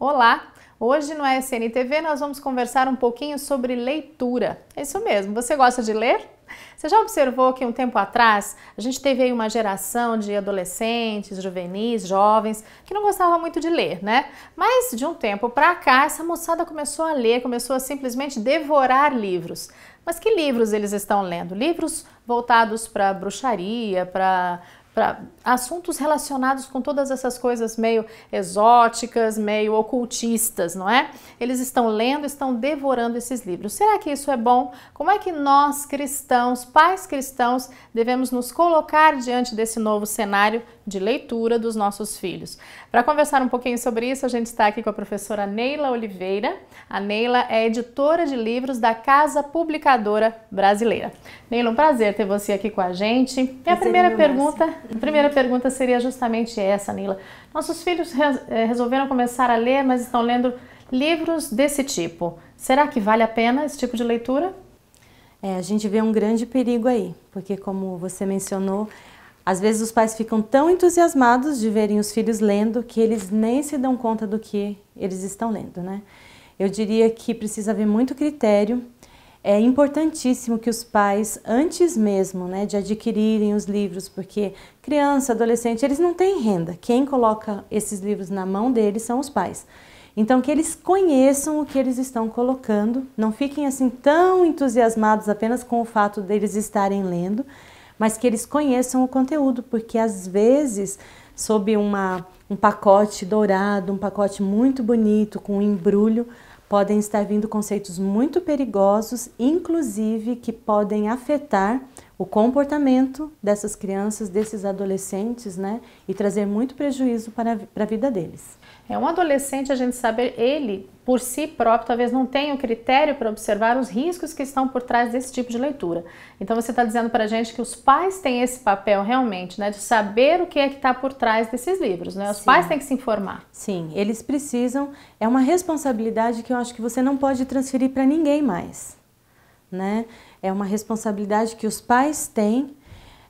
Olá! Hoje no SN TV nós vamos conversar um pouquinho sobre leitura. É isso mesmo, você gosta de ler? Você já observou que um tempo atrás a gente teve aí uma geração de adolescentes, juvenis, jovens que não gostava muito de ler, né? Mas de um tempo para cá essa moçada começou a ler, começou a simplesmente devorar livros. Mas que livros eles estão lendo? Livros voltados para bruxaria, para para assuntos relacionados com todas essas coisas meio exóticas, meio ocultistas, não é? Eles estão lendo, estão devorando esses livros. Será que isso é bom? Como é que nós cristãos, pais cristãos, devemos nos colocar diante desse novo cenário de leitura dos nossos filhos? Para conversar um pouquinho sobre isso, a gente está aqui com a professora Neila Oliveira. A Neila é editora de livros da Casa Publicadora Brasileira. Neila, um prazer ter você aqui com a gente. E a é primeira pergunta, a primeira pergunta pergunta seria justamente essa, Nila. Nossos filhos re eh, resolveram começar a ler, mas estão lendo livros desse tipo. Será que vale a pena esse tipo de leitura? É, a gente vê um grande perigo aí, porque como você mencionou, às vezes os pais ficam tão entusiasmados de verem os filhos lendo que eles nem se dão conta do que eles estão lendo, né? Eu diria que precisa haver muito critério é importantíssimo que os pais, antes mesmo né, de adquirirem os livros, porque criança, adolescente, eles não têm renda. Quem coloca esses livros na mão deles são os pais. Então, que eles conheçam o que eles estão colocando, não fiquem assim tão entusiasmados apenas com o fato deles estarem lendo, mas que eles conheçam o conteúdo, porque às vezes, sob uma, um pacote dourado, um pacote muito bonito, com um embrulho, podem estar vindo conceitos muito perigosos, inclusive que podem afetar o comportamento dessas crianças, desses adolescentes, né? E trazer muito prejuízo para, para a vida deles. É um adolescente, a gente sabe, ele por si próprio talvez não tenha o critério para observar os riscos que estão por trás desse tipo de leitura. Então você está dizendo para a gente que os pais têm esse papel realmente, né, de saber o que é que está por trás desses livros, né? Os Sim. pais têm que se informar. Sim, eles precisam. É uma responsabilidade que eu acho que você não pode transferir para ninguém mais né? É uma responsabilidade que os pais têm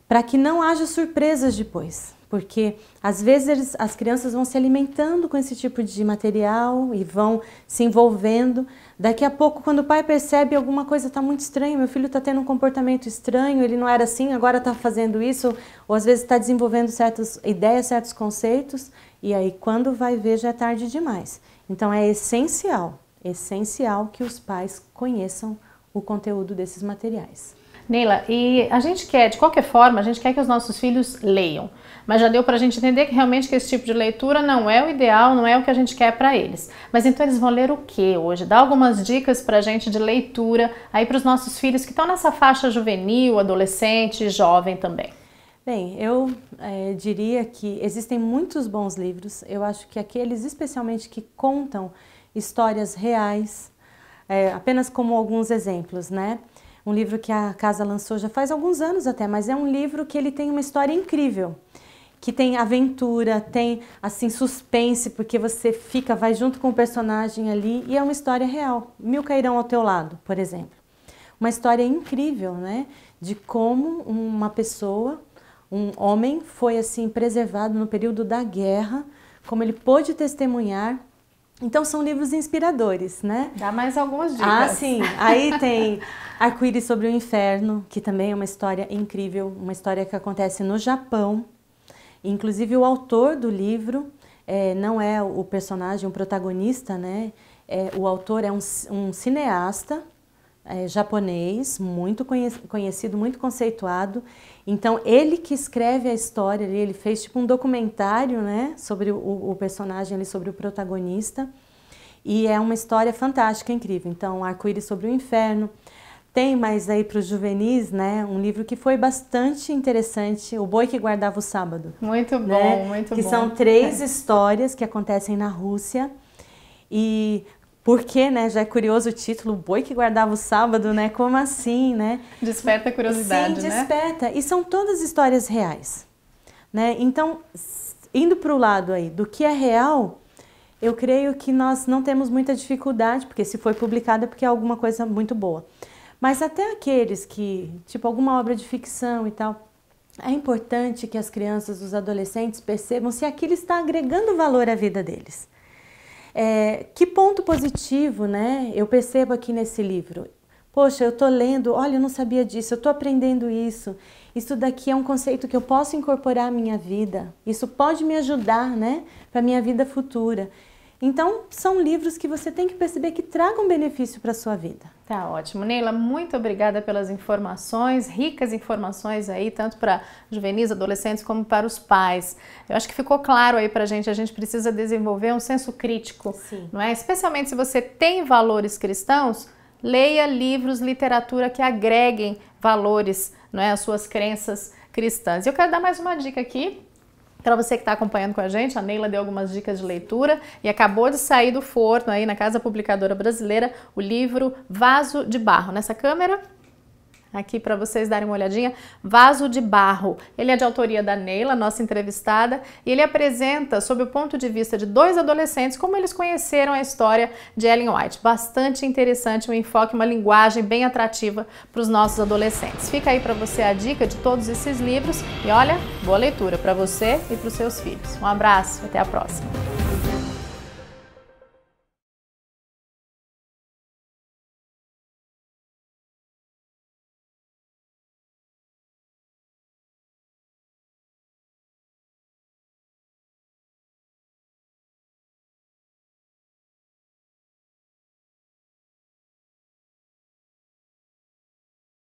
para que não haja surpresas depois, porque às vezes eles, as crianças vão se alimentando com esse tipo de material e vão se envolvendo. Daqui a pouco, quando o pai percebe alguma coisa está muito estranha, meu filho está tendo um comportamento estranho, ele não era assim, agora está fazendo isso, ou às vezes está desenvolvendo certas ideias, certos conceitos, e aí quando vai ver já é tarde demais. Então é essencial, essencial que os pais conheçam o conteúdo desses materiais. Neila, e a gente quer, de qualquer forma, a gente quer que os nossos filhos leiam, mas já deu para a gente entender que realmente que esse tipo de leitura não é o ideal, não é o que a gente quer para eles. Mas então eles vão ler o que hoje? Dá algumas dicas para a gente de leitura aí para os nossos filhos que estão nessa faixa juvenil, adolescente, jovem também. Bem, eu é, diria que existem muitos bons livros. Eu acho que aqueles, especialmente que contam histórias reais, é, apenas como alguns exemplos, né? Um livro que a casa lançou já faz alguns anos até, mas é um livro que ele tem uma história incrível, que tem aventura, tem assim suspense, porque você fica, vai junto com o personagem ali e é uma história real. Mil cairão ao teu lado, por exemplo. Uma história incrível, né? De como uma pessoa, um homem, foi assim preservado no período da guerra, como ele pôde testemunhar então são livros inspiradores, né? Dá mais algumas dicas. Ah, sim. Aí tem Arco-íris sobre o Inferno, que também é uma história incrível, uma história que acontece no Japão. Inclusive o autor do livro é, não é o personagem, o protagonista, né? É, o autor é um, um cineasta é, japonês, muito conhecido, muito conceituado. Então, ele que escreve a história ali, ele fez tipo um documentário, né, sobre o, o personagem ali, sobre o protagonista. E é uma história fantástica, incrível. Então, Arco-Íris sobre o Inferno. Tem mais aí para os juvenis, né? Um livro que foi bastante interessante, O Boi que Guardava o Sábado. Muito né, bom, né? muito que bom. Que são três é. histórias que acontecem na Rússia. E porque, né? Já é curioso o título, o boi que guardava o sábado, né? Como assim, né? Desperta a curiosidade, Sim, né? desperta. Né? E são todas histórias reais, né? Então, indo para o lado aí do que é real, eu creio que nós não temos muita dificuldade, porque se foi publicada é porque é alguma coisa muito boa. Mas até aqueles que, tipo, alguma obra de ficção e tal, é importante que as crianças, os adolescentes percebam se aquilo está agregando valor à vida deles. É, que ponto positivo, né? Eu percebo aqui nesse livro. Poxa, eu estou lendo, olha, eu não sabia disso, eu estou aprendendo isso. Isso daqui é um conceito que eu posso incorporar à minha vida. Isso pode me ajudar, né, para minha vida futura. Então, são livros que você tem que perceber que tragam benefício para sua vida. Tá ótimo. Neila, muito obrigada pelas informações, ricas informações aí, tanto para juvenis, adolescentes, como para os pais. Eu acho que ficou claro aí para a gente, a gente precisa desenvolver um senso crítico, Sim. não é? Especialmente se você tem valores cristãos, leia livros, literatura que agreguem valores, não é? As suas crenças cristãs. Eu quero dar mais uma dica aqui, para você que está acompanhando com a gente, a Neila deu algumas dicas de leitura e acabou de sair do forno aí na Casa Publicadora Brasileira o livro Vaso de Barro. Nessa câmera aqui para vocês darem uma olhadinha, Vaso de Barro. Ele é de autoria da Neila, nossa entrevistada, e ele apresenta, sob o ponto de vista de dois adolescentes, como eles conheceram a história de Ellen White. Bastante interessante, um enfoque, uma linguagem bem atrativa para os nossos adolescentes. Fica aí para você a dica de todos esses livros e olha, boa leitura para você e para os seus filhos. Um abraço, até a próxima.